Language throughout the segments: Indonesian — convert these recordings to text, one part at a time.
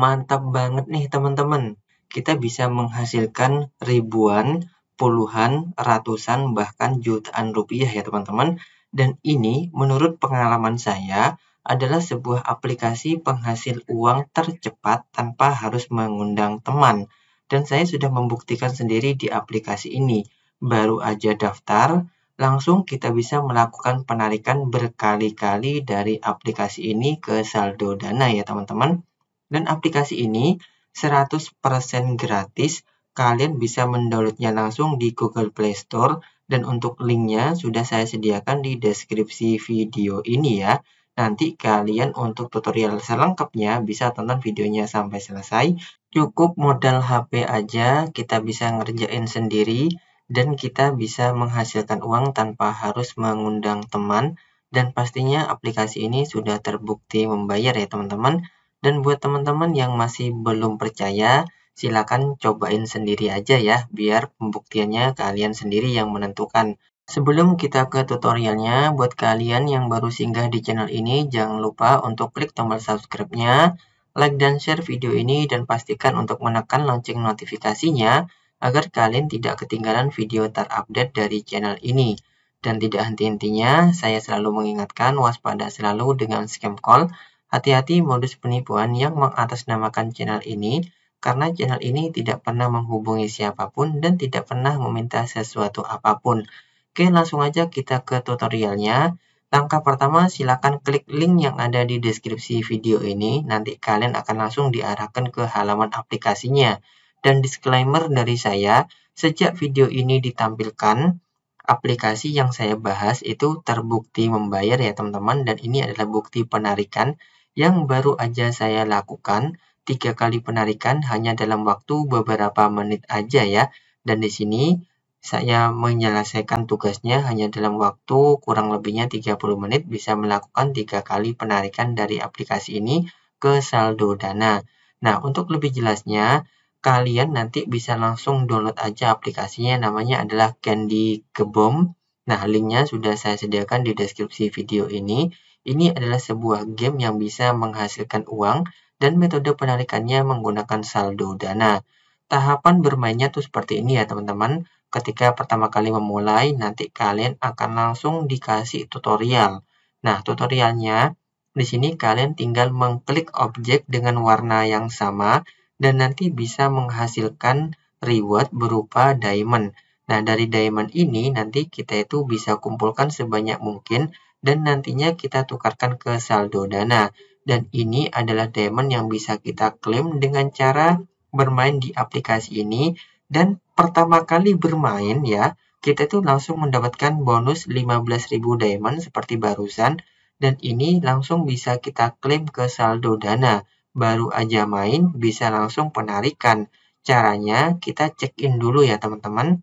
Mantap banget nih teman-teman. Kita bisa menghasilkan ribuan, puluhan, ratusan, bahkan jutaan rupiah ya teman-teman. Dan ini menurut pengalaman saya adalah sebuah aplikasi penghasil uang tercepat tanpa harus mengundang teman. Dan saya sudah membuktikan sendiri di aplikasi ini. Baru aja daftar, langsung kita bisa melakukan penarikan berkali-kali dari aplikasi ini ke saldo dana ya teman-teman. Dan aplikasi ini 100% gratis. Kalian bisa mendownloadnya langsung di Google Play Store dan untuk linknya sudah saya sediakan di deskripsi video ini ya. Nanti kalian untuk tutorial selengkapnya bisa tonton videonya sampai selesai. Cukup modal HP aja kita bisa ngerjain sendiri dan kita bisa menghasilkan uang tanpa harus mengundang teman dan pastinya aplikasi ini sudah terbukti membayar ya teman-teman. Dan buat teman-teman yang masih belum percaya, silakan cobain sendiri aja ya, biar pembuktiannya kalian sendiri yang menentukan. Sebelum kita ke tutorialnya, buat kalian yang baru singgah di channel ini, jangan lupa untuk klik tombol subscribe-nya, like dan share video ini, dan pastikan untuk menekan lonceng notifikasinya, agar kalian tidak ketinggalan video terupdate dari channel ini. Dan tidak henti-hentinya, saya selalu mengingatkan waspada selalu dengan scam call, Hati-hati modus penipuan yang mengatasnamakan channel ini karena channel ini tidak pernah menghubungi siapapun dan tidak pernah meminta sesuatu apapun. Oke, langsung aja kita ke tutorialnya. Langkah pertama, silakan klik link yang ada di deskripsi video ini. Nanti kalian akan langsung diarahkan ke halaman aplikasinya. Dan disclaimer dari saya, sejak video ini ditampilkan, aplikasi yang saya bahas itu terbukti membayar ya teman-teman dan ini adalah bukti penarikan yang baru aja saya lakukan tiga kali penarikan hanya dalam waktu beberapa menit aja ya. Dan di sini saya menyelesaikan tugasnya hanya dalam waktu kurang lebihnya 30 menit bisa melakukan tiga kali penarikan dari aplikasi ini ke saldo dana. Nah, untuk lebih jelasnya, kalian nanti bisa langsung download aja aplikasinya namanya adalah Candy Kebom. Nah, linknya sudah saya sediakan di deskripsi video ini. Ini adalah sebuah game yang bisa menghasilkan uang dan metode penarikannya menggunakan saldo dana. Tahapan bermainnya tuh seperti ini ya teman-teman. Ketika pertama kali memulai, nanti kalian akan langsung dikasih tutorial. Nah, tutorialnya di sini kalian tinggal mengklik objek dengan warna yang sama dan nanti bisa menghasilkan reward berupa diamond. Nah, dari diamond ini nanti kita itu bisa kumpulkan sebanyak mungkin dan nantinya kita tukarkan ke saldo dana. Dan ini adalah diamond yang bisa kita klaim dengan cara bermain di aplikasi ini dan pertama kali bermain ya, kita itu langsung mendapatkan bonus 15.000 diamond seperti barusan dan ini langsung bisa kita klaim ke saldo dana. Baru aja main bisa langsung penarikan. Caranya kita check-in dulu ya teman-teman.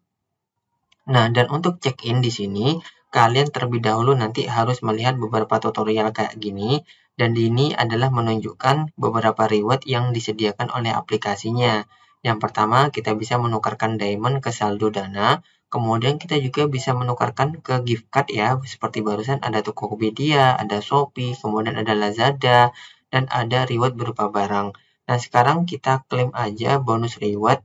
Nah, dan untuk check-in di sini kalian terlebih dahulu nanti harus melihat beberapa tutorial kayak gini dan ini adalah menunjukkan beberapa reward yang disediakan oleh aplikasinya. Yang pertama, kita bisa menukarkan diamond ke saldo dana, kemudian kita juga bisa menukarkan ke gift card ya, seperti barusan ada Tokopedia, ada Shopee, kemudian ada Lazada, dan ada reward berupa barang. Nah, sekarang kita klaim aja bonus reward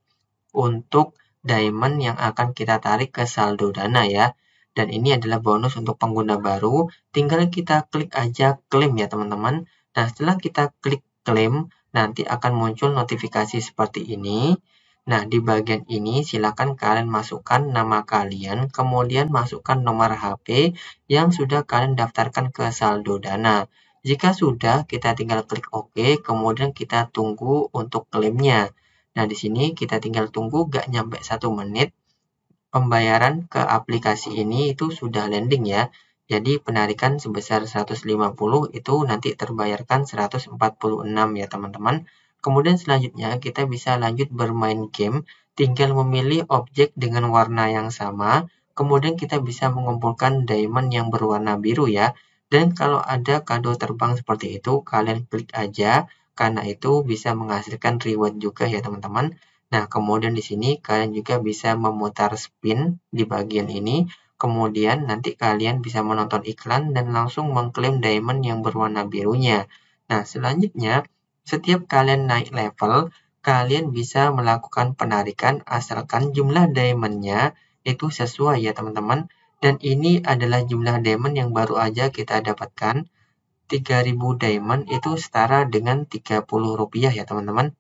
untuk diamond yang akan kita tarik ke saldo dana ya dan ini adalah bonus untuk pengguna baru. Tinggal kita klik aja klaim ya teman-teman. Nah setelah kita klik klaim, nanti akan muncul notifikasi seperti ini. Nah di bagian ini silakan kalian masukkan nama kalian, kemudian masukkan nomor HP yang sudah kalian daftarkan ke saldo dana. Jika sudah, kita tinggal klik OK, kemudian kita tunggu untuk klaimnya. Nah, di sini kita tinggal tunggu gak nyampe satu menit pembayaran ke aplikasi ini itu sudah landing ya. Jadi penarikan sebesar 150 itu nanti terbayarkan 146 ya teman-teman. Kemudian selanjutnya kita bisa lanjut bermain game, tinggal memilih objek dengan warna yang sama, kemudian kita bisa mengumpulkan diamond yang berwarna biru ya. Dan kalau ada kado terbang seperti itu, kalian klik aja, karena itu bisa menghasilkan reward juga ya teman-teman. Nah, kemudian di sini kalian juga bisa memutar spin di bagian ini. Kemudian nanti kalian bisa menonton iklan dan langsung mengklaim diamond yang berwarna birunya. Nah, selanjutnya, setiap kalian naik level, kalian bisa melakukan penarikan asalkan jumlah diamondnya itu sesuai ya teman-teman. Dan ini adalah jumlah diamond yang baru aja kita dapatkan. 3000 diamond itu setara dengan 30 rupiah ya teman-teman.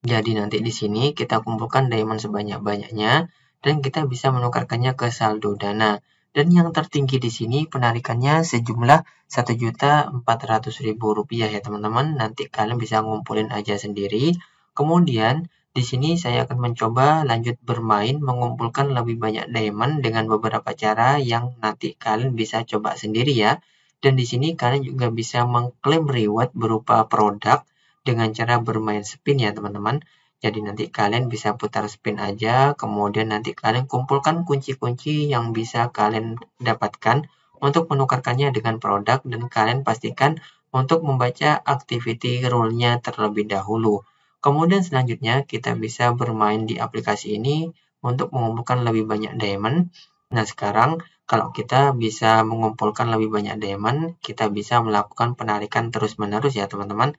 Jadi nanti di sini kita kumpulkan diamond sebanyak-banyaknya dan kita bisa menukarkannya ke saldo dana. Dan yang tertinggi di sini penarikannya sejumlah Rp1.400.000 ya teman-teman. Nanti kalian bisa ngumpulin aja sendiri. Kemudian di sini saya akan mencoba lanjut bermain mengumpulkan lebih banyak diamond dengan beberapa cara yang nanti kalian bisa coba sendiri ya. Dan di sini kalian juga bisa mengklaim reward berupa produk dengan cara bermain spin ya teman-teman. Jadi nanti kalian bisa putar spin aja, kemudian nanti kalian kumpulkan kunci-kunci yang bisa kalian dapatkan untuk menukarkannya dengan produk dan kalian pastikan untuk membaca activity rule-nya terlebih dahulu. Kemudian selanjutnya kita bisa bermain di aplikasi ini untuk mengumpulkan lebih banyak diamond. Nah sekarang kalau kita bisa mengumpulkan lebih banyak diamond, kita bisa melakukan penarikan terus-menerus ya teman-teman.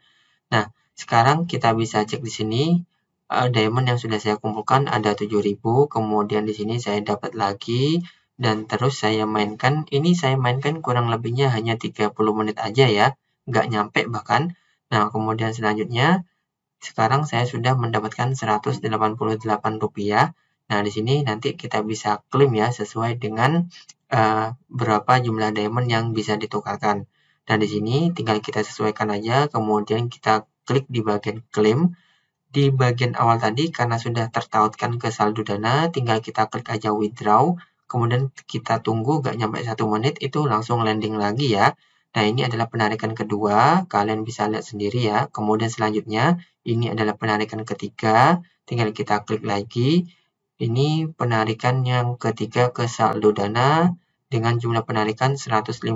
Nah, sekarang kita bisa cek di sini uh, diamond yang sudah saya kumpulkan ada 7000, kemudian di sini saya dapat lagi dan terus saya mainkan. Ini saya mainkan kurang lebihnya hanya 30 menit aja ya, nggak nyampe bahkan. Nah, kemudian selanjutnya sekarang saya sudah mendapatkan 188 rupiah. Nah, di sini nanti kita bisa klaim ya sesuai dengan uh, berapa jumlah diamond yang bisa ditukarkan. Nah, di sini tinggal kita sesuaikan aja, kemudian kita klik di bagian klaim. Di bagian awal tadi, karena sudah tertautkan ke saldo dana, tinggal kita klik aja withdraw, kemudian kita tunggu gak nyampe satu menit, itu langsung landing lagi ya. Nah, ini adalah penarikan kedua, kalian bisa lihat sendiri ya. Kemudian selanjutnya, ini adalah penarikan ketiga, tinggal kita klik lagi. Ini penarikan yang ketiga ke saldo dana, dengan jumlah penarikan Rp150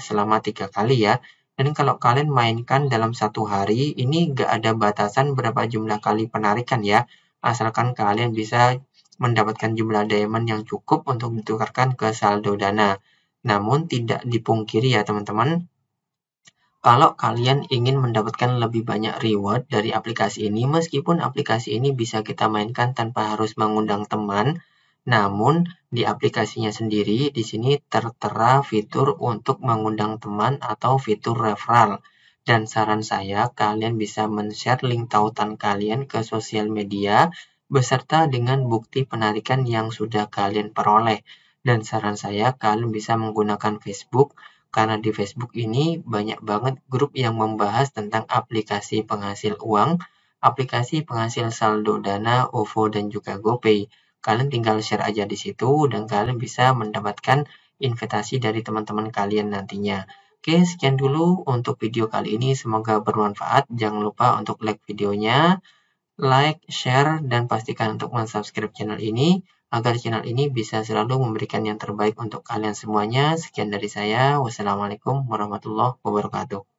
selama tiga kali ya. Dan kalau kalian mainkan dalam satu hari, ini gak ada batasan berapa jumlah kali penarikan ya. Asalkan kalian bisa mendapatkan jumlah diamond yang cukup untuk ditukarkan ke saldo dana. Namun tidak dipungkiri ya teman-teman, kalau kalian ingin mendapatkan lebih banyak reward dari aplikasi ini, meskipun aplikasi ini bisa kita mainkan tanpa harus mengundang teman, namun, di aplikasinya sendiri di sini tertera fitur untuk mengundang teman atau fitur referral. Dan saran saya, kalian bisa men-share link tautan kalian ke sosial media beserta dengan bukti penarikan yang sudah kalian peroleh. Dan saran saya, kalian bisa menggunakan Facebook karena di Facebook ini banyak banget grup yang membahas tentang aplikasi penghasil uang, aplikasi penghasil saldo dana, OVO, dan juga GoPay kalian tinggal share aja di situ dan kalian bisa mendapatkan invitasi dari teman-teman kalian nantinya. Oke, sekian dulu untuk video kali ini. Semoga bermanfaat. Jangan lupa untuk like videonya, like, share, dan pastikan untuk mensubscribe channel ini agar channel ini bisa selalu memberikan yang terbaik untuk kalian semuanya. Sekian dari saya. Wassalamualaikum warahmatullahi wabarakatuh.